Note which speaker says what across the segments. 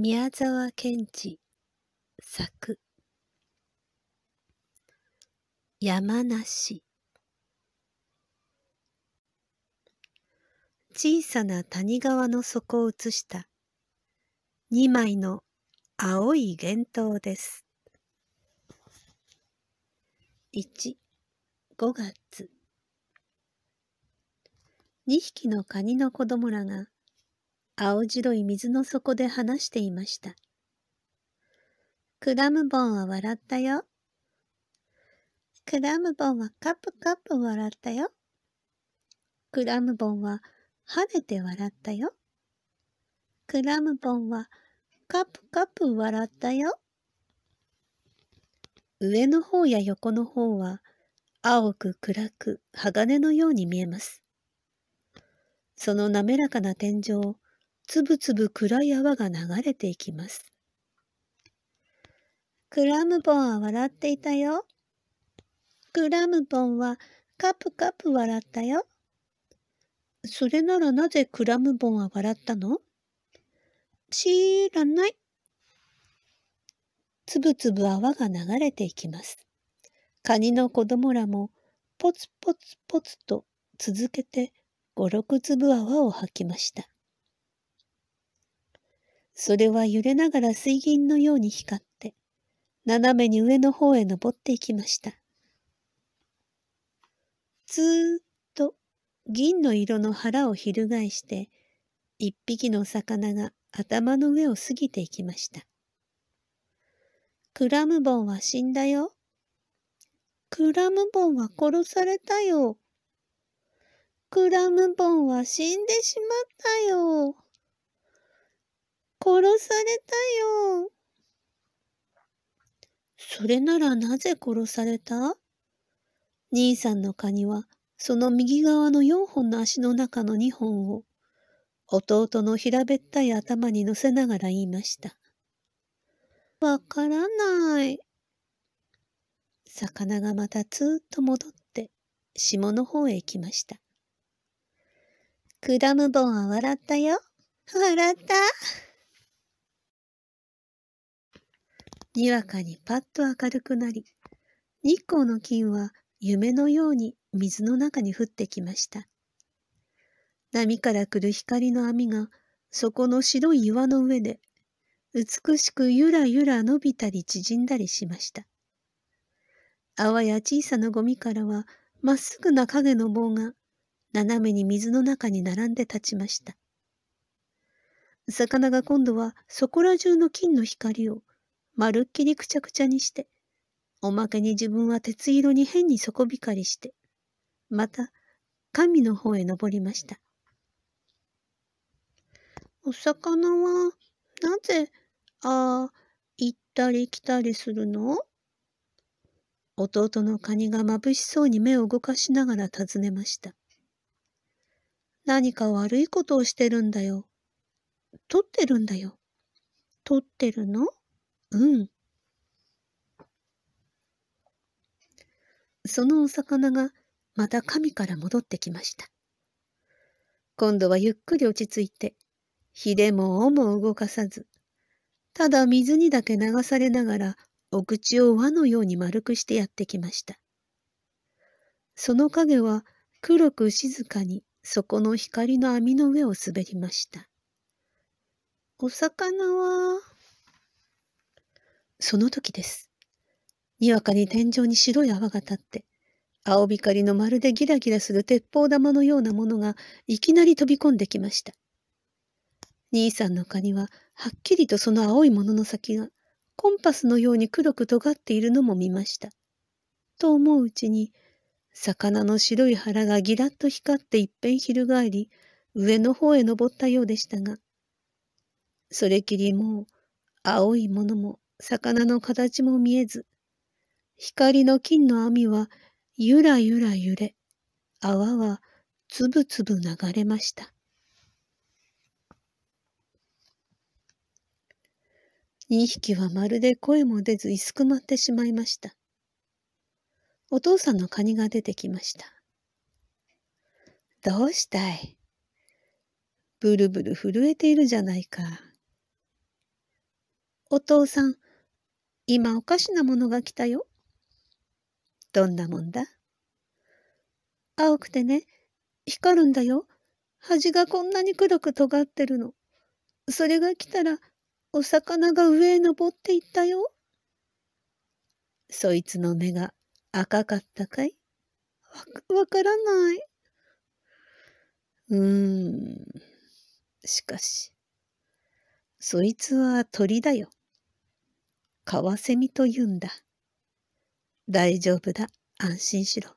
Speaker 1: 宮沢賢治作山梨小さな谷川の底を映した2枚の青い幻灯です。15月2匹のカニの子供らが青白い水の底で話していました。クラムボンは笑ったよ。クラムボンはカプカプ笑ったよ。クラムボンは跳ねて笑ったよ。クラムボンはカプカプ笑ったよ。上の方や横の方は青く暗く鋼のように見えます。その滑らかな天井をつぶつぶ暗い泡が流れていきます。クラムボンは笑っていたよ。クラムボンはカプカプ笑ったよ。それならなぜクラムボンは笑ったの知らない。つぶつぶ泡が流れていきます。カニの子供らもポツポツポツと続けて五六粒泡を吐きました。それは揺れながら水銀のように光って、斜めに上の方へ登っていきました。ずーっと銀の色の腹を翻して、一匹の魚が頭の上を過ぎていきました。クラムボンは死んだよ。クラムボンは殺されたよ。クラムボンは死んでしまったよ。殺されたよ。それならなぜ殺された兄さんのカニは、その右側の4本の足の中の2本を、弟の平べったい頭に乗せながら言いました。わからない。魚がまたつーっと戻って、下の方へ行きました。クダムボンは笑ったよ。笑った。にわかにパッと明るくなり、日光の金は夢のように水の中に降ってきました。波から来る光の網が、そこの白い岩の上で、美しくゆらゆら伸びたり縮んだりしました。泡や小さなゴミからは、まっすぐな影の棒が、斜めに水の中に並んで立ちました。魚が今度はそこら中の金の光をまるっきりくちゃくちゃにして、おまけに自分は鉄色に変に底光りして、また、神の方へ登りました。お魚は、なぜ、ああ、行ったり来たりするの弟のカニが眩しそうに目を動かしながら尋ねました。何か悪いことをしてるんだよ。取ってるんだよ。取ってるのうん。そのお魚がまた神から戻ってきました。今度はゆっくり落ち着いて、火でも尾も動かさず、ただ水にだけ流されながらお口を輪のように丸くしてやってきました。その影は黒く静かにそこの光の網の上を滑りました。お魚は、その時です。にわかに天井に白い泡が立って、青光のまるでギラギラする鉄砲玉のようなものがいきなり飛び込んできました。兄さんのカニははっきりとその青いものの先がコンパスのように黒く尖っているのも見ました。と思ううちに、魚の白い腹がギラッと光って一遍翻り、上の方へ登ったようでしたが、それきりもう青いものも魚の形も見えず、光の金の網はゆらゆら揺れ、泡はつぶつぶ流れました。二匹はまるで声も出ず、いすくまってしまいました。お父さんのカニが出てきました。どうしたいブルブル震えているじゃないか。お父さん、今おかしなものが来たよ。どんなもんだ青くてね、光るんだよ。端がこんなに黒く尖ってるの。それが来たら、お魚が上へ登っていったよ。そいつの目が赤かったかいわ、わからない。うーん。しかし、そいつは鳥だよ。カワセミと言うんだ。大丈夫だ、安心しろ。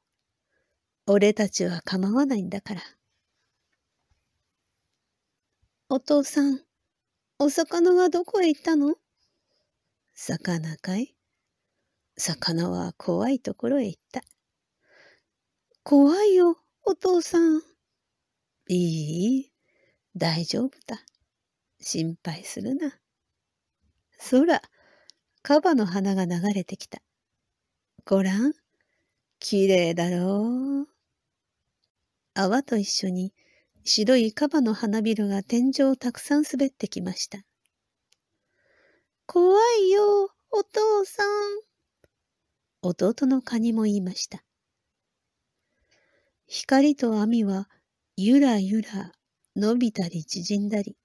Speaker 1: 俺たちは構わないんだから。お父さん、お魚はどこへ行ったの魚かい魚は怖いところへ行った。怖いよ、お父さん。いい、大丈夫だ。心配するな。そら、カバの花が流れてきた。ごらん、きれいだろう。泡と一緒に白いカバの花びらが天井をたくさん滑ってきました。怖いよ、お父さん。弟のカニも言いました。光と網はゆらゆら伸びたり縮んだり、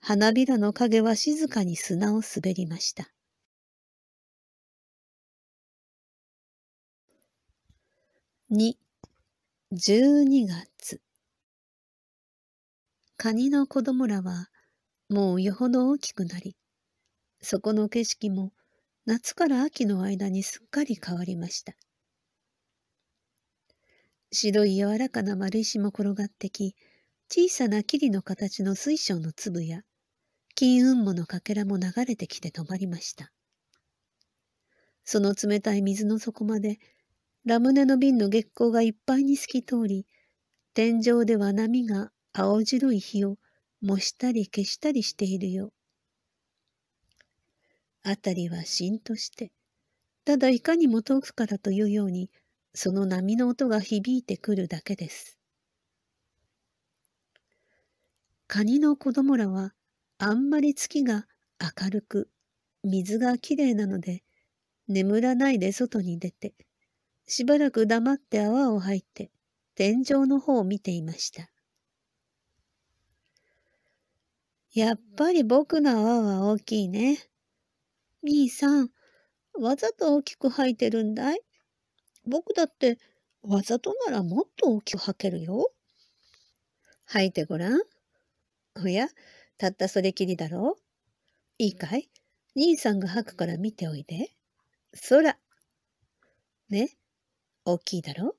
Speaker 1: 花びらの影は静かに砂を滑りました。2、12月。カニの子供らはもうよほど大きくなり、そこの景色も夏から秋の間にすっかり変わりました。白い柔らかな丸石も転がってき、小さな霧の形の水晶の粒や、金雲母のかけらも流れてきて止まりました。その冷たい水の底まで、ラムネの瓶の月光がいっぱいに透き通り、天井では波が青白い火を模したり消したりしているよ。あたりはしんとして、ただいかにも遠くからというように、その波の音が響いてくるだけです。カニの子供らは、あんまり月が明るく、水がきれいなので、眠らないで外に出て、しばらく黙って泡を吐いて、天井の方を見ていました。やっぱり僕の泡は大きいね。兄さん、わざと大きく吐いてるんだい僕だってわざとならもっと大きく吐けるよ。吐いてごらん。おや、たったそれきりだろう。いいかい兄さんが吐くから見ておいで。そら。ね。大きいだろ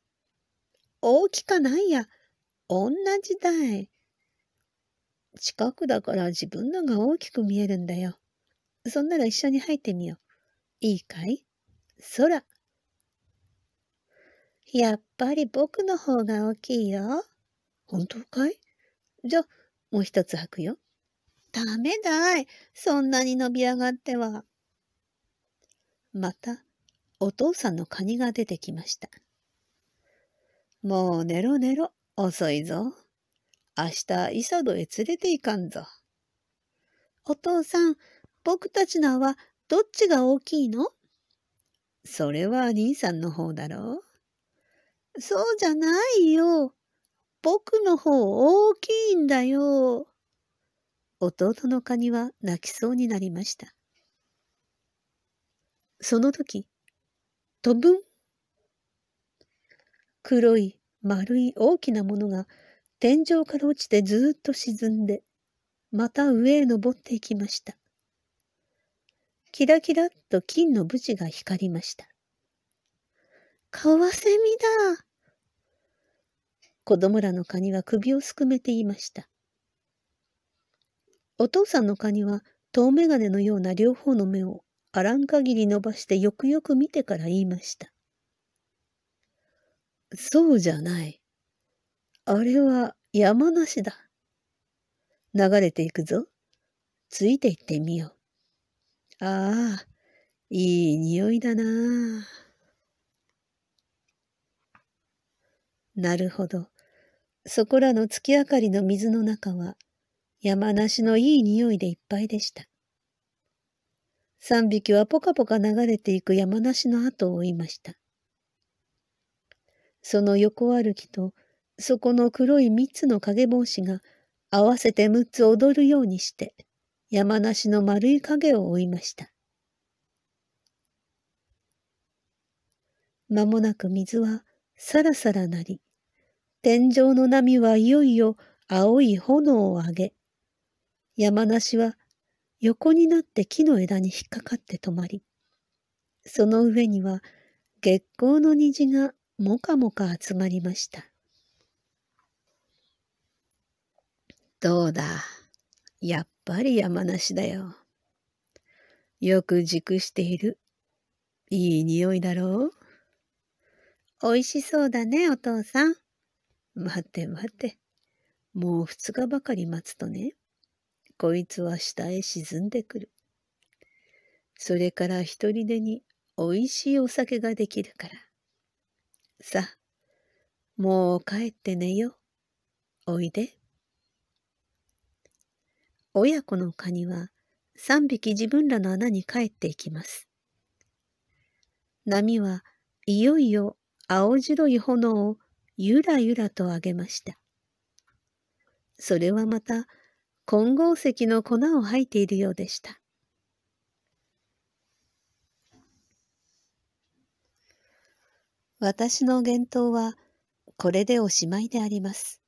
Speaker 1: 大きかないや。同じだい。近くだから自分のが大きく見えるんだよ。そんなら一緒に入ってみよう。いいかい空。やっぱり僕の方が大きいよ。本当かいじゃ、もう一つ履くよ。ダメだい。そんなに伸び上がっては。また、お父さんのカニが出てきました。もう寝ろ寝ろ、遅いぞ。明日、イサドへ連れて行かんぞ。お父さん、僕たちのはどっちが大きいのそれは兄さんの方だろう。そうじゃないよ。僕の方大きいんだよ。弟のカニは泣きそうになりました。その時、飛ぶん黒い丸い大きなものが天井から落ちてずっと沈んで、また上へ登っていきました。キラキラっと金の士が光りました。カワセミだ子供らのカニは首をすくめていました。お父さんのカニは遠眼鏡のような両方の目をあらん限り伸ばしてよくよく見てから言いました。そうじゃない。あれは山梨だ。流れていくぞ。ついていってみよう。ああ、いい匂いだななるほど。そこらの月明かりの水の中は山梨のいい匂いでいっぱいでした。三匹はポカポカ流れていく山梨の後を追いました。その横歩きと、そこの黒い三つの影帽子が、合わせて六つ踊るようにして、山梨の丸い影を追いました。まもなく水はさらさらなり、天井の波はいよいよ青い炎を上げ、山梨は横になって木の枝に引っかかって止まり、その上には月光の虹がもかもか集まりました。どうだ、やっぱり山梨だよ。よく熟している。いい匂いだろう。おいしそうだね、お父さん。待て待て。もう二日ばかり待つとね。こいつは下へ沈んでくる。それから一人でにおいしいお酒ができるから。さあ、もう帰って寝よう。おいで。親子のカニは三匹自分らの穴に帰っていきます。波はいよいよ青白い炎をゆらゆらと上げました。それはまた混合石の粉を吐いているようでした。私の言動はこれでおしまいであります。